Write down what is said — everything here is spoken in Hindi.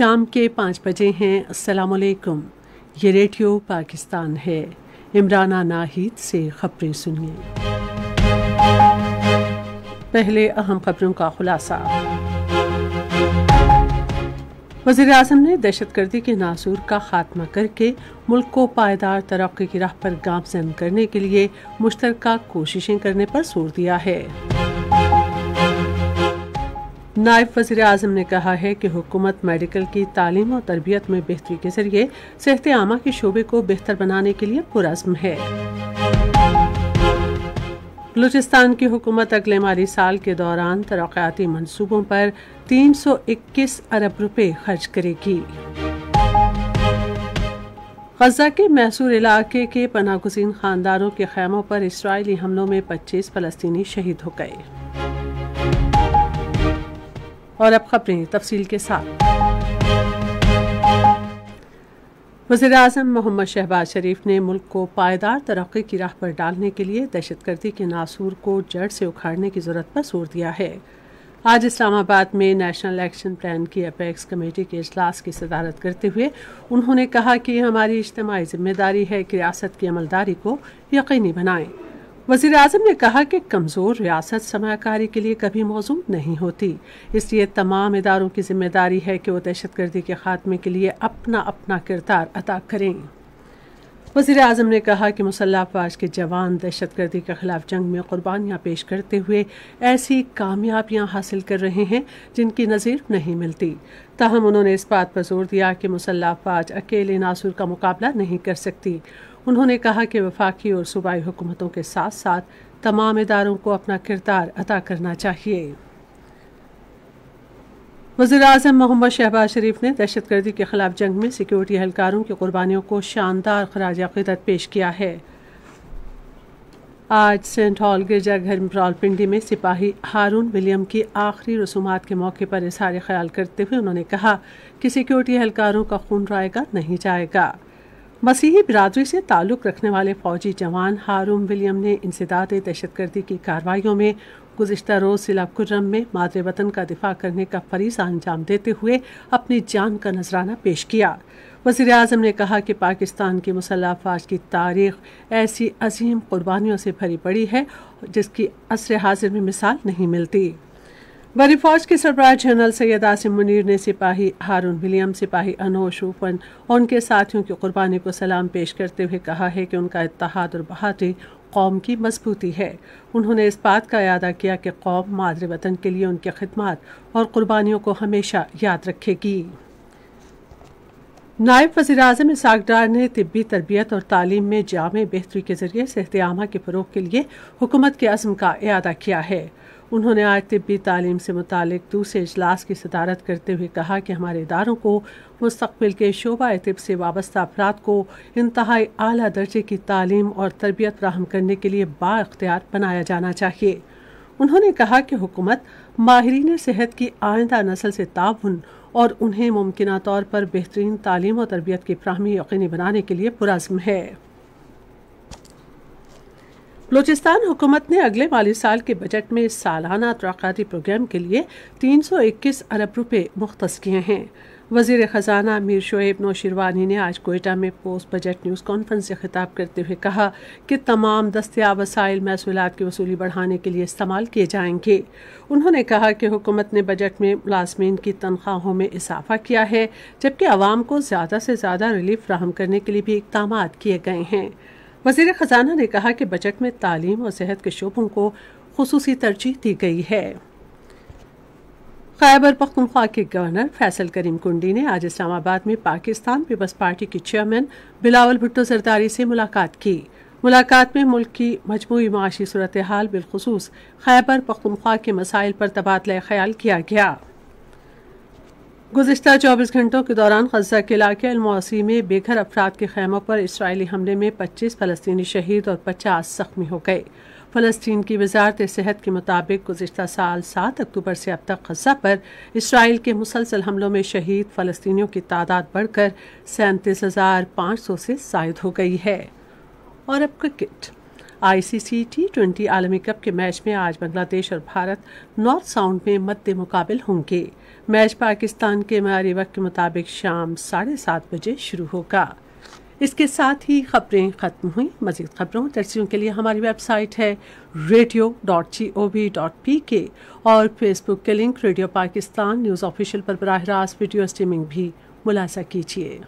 शाम के पाँच बजे हैं वालेकुम ये रेडियो पाकिस्तान है इमराना नाहिद से खबरें सुनिए पहले अहम खबरों का खुलासा वजीर अजम ने दहशत गर्दी के नासूर का खात्मा करके मुल्क को पायदार तरक्की की राह पर गामजन करने के लिए मुश्तरक कोशिशें करने पर जोर दिया है नायब वजीर अजम ने कहा है कि हुकूमत मेडिकल की तालीम और तरबियत में बेहतरी के जरिए सेहत आमा के शोबे को बेहतर बनाने के लिए पुरज़म है बलूचिस्तान की हुकूमत अगले माली साल के दौरान तरक्याती मनसूबों पर 321 अरब रुपये खर्च करेगी गजा के मैसूर इलाके के पनागुजीन खानदानों के खैमों पर इसराइली हमलों में 25 फलस्तीनी शहीद हो गए और अब खबरें तफसील के साथ वजीर अजम मोहम्मद शहबाज शरीफ ने मुल्क को पायदार तरक्की की राह पर डालने के लिए दहशतगर्दी के नासूर को जड़ से उखाड़ने की जरूरत पर जोर दिया है आज इस्लामाबाद में नेशनल एक्शन प्लान की अपेक्स कमेटी के अजलास की सदारत करते हुए उन्होंने कहा कि हमारी इज्तमी जिम्मेदारी है कि रियासत की अमलदारी को यकीनी बनाएं वजीर अजम ने कहा कि कमज़ोर रियासत समाकारी के लिए कभी मौजूद नहीं होती इसलिए तमाम इदारों की जिम्मेदारी है कि वो दहशत गर्दी के खात्मे के लिए अपना अपना किरदार अदा करें वजीर अजम ने कहा कि मुसल्ह अफवाज के जवान दहशत गर्दी के खिलाफ जंग में कुर्बानियाँ पेश करते हुए ऐसी कामयाबियाँ हासिल कर रहे हैं जिनकी नज़ीर नहीं मिलती तहम उन्होंने इस बात पर जोर दिया कि मुसल्ह अफवाज अकेले नासुर का मुकाबला नहीं कर सकती उन्होंने कहा कि वफाकी और सूबाई हुकूमतों के साथ साथ तमाम इदारों को अपना किरदार अदा करना चाहिए वजीर अजम मोहम्मद शहबाज शरीफ ने दहशत गर्दी के खिलाफ जंग में सिक्योरिटी एहलकारों की कुर्बानियों को शानदार खराज अकीदत पेश किया है आज सेंट हॉल गिरजा घर में सिपाही हारून विलियम की आखिरी रसूमात के मौके पर इजहार ख्याल करते हुए उन्होंने कहा कि सिक्योरिटी एहलकारों का खून रायगा नहीं जाएगा मसीही बिरादरी से ताल्लुक़ रखने वाले फौजी जवान हारूम विलियम ने इंसदाद दहशतगर्दी की कार्रवाइयों में गुजशत रोज़ जिला कुर्रम में मादरे वतन का दिफा करने का फरीज अंजाम देते हुए अपनी जान का नजराना पेश किया वजीर अजम ने कहा कि पाकिस्तान की मुसल्ह अफवाज की तारीख ऐसी अजीम कुर्बानियों से भरी पड़ी है जिसकी असर हाजिर में मिसाल नहीं मिलती बरी फौज के सरबराह जनरल सैयद आसिम मुनीर ने सिपाही हारून विलियम सिपाही अनोश उफन और उनके साथियों की कुर्बानी को सलाम पेश करते हुए कहा है कि उनका इतिहाद और बहादुरी कौम की मजबूती है उन्होंने इस बात का अदा किया कि कौम मादर वतन के लिए उनकी खदमात और कुर्बानियों को हमेशा याद रखेगी नायब वजी अजम इसाक ने तिबी तरबियत और तालीम में जाम बेहतरी के जरिए सेहत आमा के फ़रोग के लिए हुकूमत के अज़म का अदा किया है उन्होंने आज तबी तालीम से मुतक दूसरे अजलास की सदारत करते हुए कहा कि हमारे इदारों को मुस्तबिल के शोबा तब से वाबस्ता अफराद को इंतहाई अली दर्जे की तालीम और तरबियत फ्राहम करने के लिए बाख्तियार बनाया जाना चाहिए उन्होंने कहा कि हुकूमत माहरीन सेहत की आइंदा नस्ल से ताउन और उन्हें मुमकिन तौर पर बेहतरीन तालीम और तरबियत की फ्राहमी यकीनी बनाने के लिए पुरज़म है बलूचिस्तान हुकूमत ने अगले माली साल के बजट में सालाना तोक़ाती प्रोग्राम के लिए तीन सौ इक्कीस अरब रुपये मुख्त किए हैं वजीर ख़जाना मीर शोएब नौशिरवानी ने आज कोयटा में पोस्ट बजट न्यूज़ कॉन्फ्रेंस से खिताब करते हुए कहा कि तमाम दस्तियाब वसाइल महसूल की वसूली बढ़ाने के लिए इस्तेमाल किए जाएंगे उन्होंने कहा कि हुकूमत ने बजट में मुलाजमीन की तनख्वाहों में इजाफा किया है जबकि आवाम को ज़्यादा से ज़्यादा रिलीफ फ्राहम करने के लिए भी इकदाम किए गए हैं वजीर ख़जाना ने कहा कि बजट में तालीम और सेहत के शोबों को खसूस तरजीह दी गई है खैबर पख्तनख्वा के गवर्नर फैसल करीम कुंडी ने आज इस्लामाबाद में पाकिस्तान पीपल्स पार्टी के चेयरमैन बिलावल भुट्टो जरदारी से मुलाकात की मुलाकात में मुल्क की मजमू माशी सूरत हाल बिलखसूस खैबर पख्तनख्वा के मसाइल पर तबादला ख्याल किया गया गुजशत 24 घंटों के दौरान गजा के इलाके अलमौसी में बेघर अफराद के खेमों पर इसराइली हमले में 25 फलस्तीनी शहीद और 50 जख्मी हो गए फलस्तीन की वजारत सेहत के मुताबिक गुजशत साल सात अक्टूबर से अब तक गजा पर इसराइल के मुसलसल हमलों में शहीद फलस्तियों की तादाद बढ़कर सैंतीस हज़ार पाँच सौ से जायद हो गई है और अब क्रिकेट आईसीसी टी ट्वेंटी आलमी कप के मैच में आज बांग्लादेश और भारत नॉर्थ साउंड में मद्दे मुकाबल होंगे मैच पाकिस्तान के मारी वक्त के मुताबिक शाम साढ़े सात बजे शुरू होगा इसके साथ ही खबरें खत्म हुई मजीद खबरों तरसियों के लिए हमारी वेबसाइट है radio dot G O V dot P K और फेसबुक के link radio Pakistan news official पर बरह रास्त वीडियो स्ट्रीमिंग भी मुलासा कीजिए